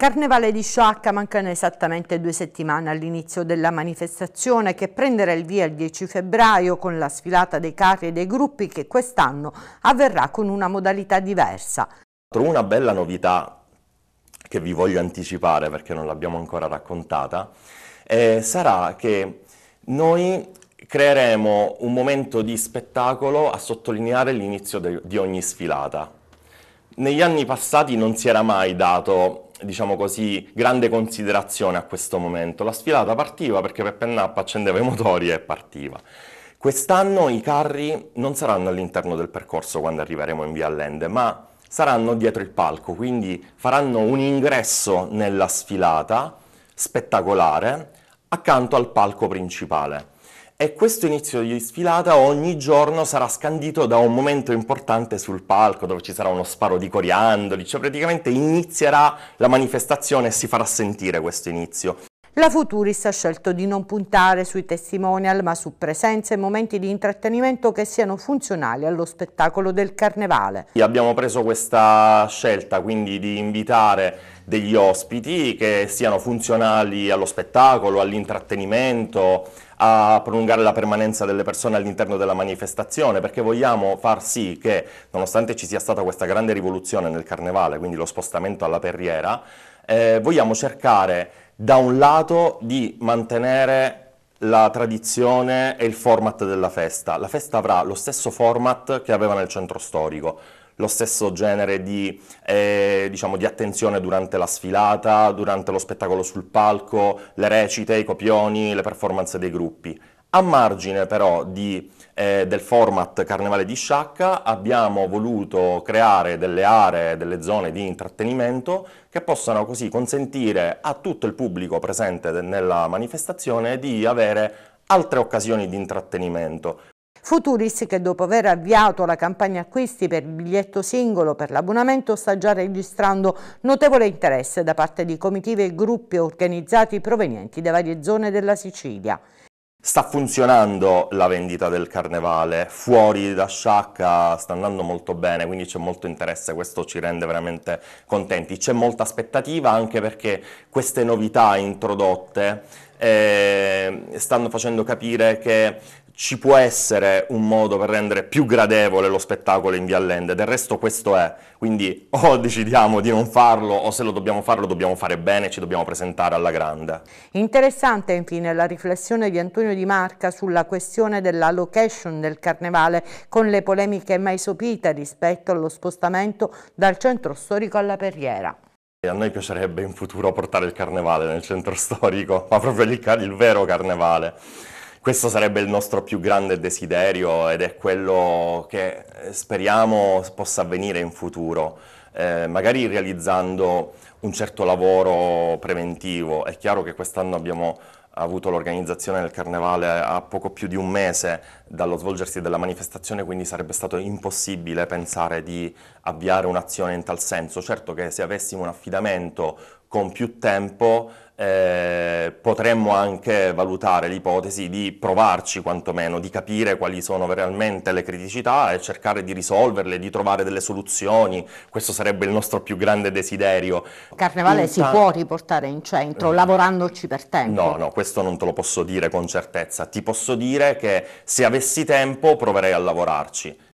Carnevale di Sciacca mancano esattamente due settimane all'inizio della manifestazione che prenderà il via il 10 febbraio con la sfilata dei carri e dei gruppi che quest'anno avverrà con una modalità diversa. Una bella novità che vi voglio anticipare perché non l'abbiamo ancora raccontata eh, sarà che noi creeremo un momento di spettacolo a sottolineare l'inizio di ogni sfilata. Negli anni passati non si era mai dato diciamo così, grande considerazione a questo momento. La sfilata partiva perché Peppe Nappa accendeva i motori e partiva. Quest'anno i carri non saranno all'interno del percorso quando arriveremo in via Allende, ma saranno dietro il palco, quindi faranno un ingresso nella sfilata spettacolare accanto al palco principale. E questo inizio di sfilata ogni giorno sarà scandito da un momento importante sul palco dove ci sarà uno sparo di coriandoli, cioè praticamente inizierà la manifestazione e si farà sentire questo inizio. La Futuris ha scelto di non puntare sui testimonial ma su presenze e momenti di intrattenimento che siano funzionali allo spettacolo del carnevale. Abbiamo preso questa scelta quindi di invitare degli ospiti che siano funzionali allo spettacolo, all'intrattenimento, a prolungare la permanenza delle persone all'interno della manifestazione perché vogliamo far sì che nonostante ci sia stata questa grande rivoluzione nel carnevale, quindi lo spostamento alla terriera, eh, vogliamo cercare da un lato di mantenere la tradizione e il format della festa. La festa avrà lo stesso format che aveva nel centro storico, lo stesso genere di, eh, diciamo, di attenzione durante la sfilata, durante lo spettacolo sul palco, le recite, i copioni, le performance dei gruppi. A margine però di, eh, del format Carnevale di Sciacca abbiamo voluto creare delle aree, delle zone di intrattenimento che possano così consentire a tutto il pubblico presente nella manifestazione di avere altre occasioni di intrattenimento, Futuris che dopo aver avviato la campagna acquisti per biglietto singolo per l'abbonamento sta già registrando notevole interesse da parte di comitive e gruppi organizzati provenienti da varie zone della Sicilia. Sta funzionando la vendita del carnevale, fuori da Sciacca sta andando molto bene, quindi c'è molto interesse, questo ci rende veramente contenti. C'è molta aspettativa anche perché queste novità introdotte eh, stanno facendo capire che ci può essere un modo per rendere più gradevole lo spettacolo in via Allende, del resto questo è, quindi o decidiamo di non farlo o se lo dobbiamo fare lo dobbiamo fare bene e ci dobbiamo presentare alla grande. Interessante infine la riflessione di Antonio Di Marca sulla questione della location del carnevale con le polemiche mai sopite rispetto allo spostamento dal centro storico alla Perriera a noi piacerebbe in futuro portare il carnevale nel centro storico, ma proprio il, car- il vero carnevale. Questo sarebbe il nostro più grande desiderio ed è quello che eh, speriamo possa avvenire in futuro, eh, magari realizzando un certo lavoro preventivo. È chiaro che quest'anno abbiamo ha avuto l'organizzazione del carnevale a poco più di un mese dallo svolgersi della manifestazione, quindi sarebbe stato impossibile pensare di avviare un'azione in tal senso. Certo che se avessimo un affidamento con più tempo eh, potremmo anche valutare l'ipotesi di provarci quantomeno, di capire quali sono realmente le criticità e cercare di risolverle, di trovare delle soluzioni. Questo sarebbe il nostro più grande desiderio. Carnevale Inta... si può riportare in centro mm. lavorandoci per tempo? No, no, questo non te lo posso dire con certezza. Ti posso dire che se avessi tempo proverei a lavorarci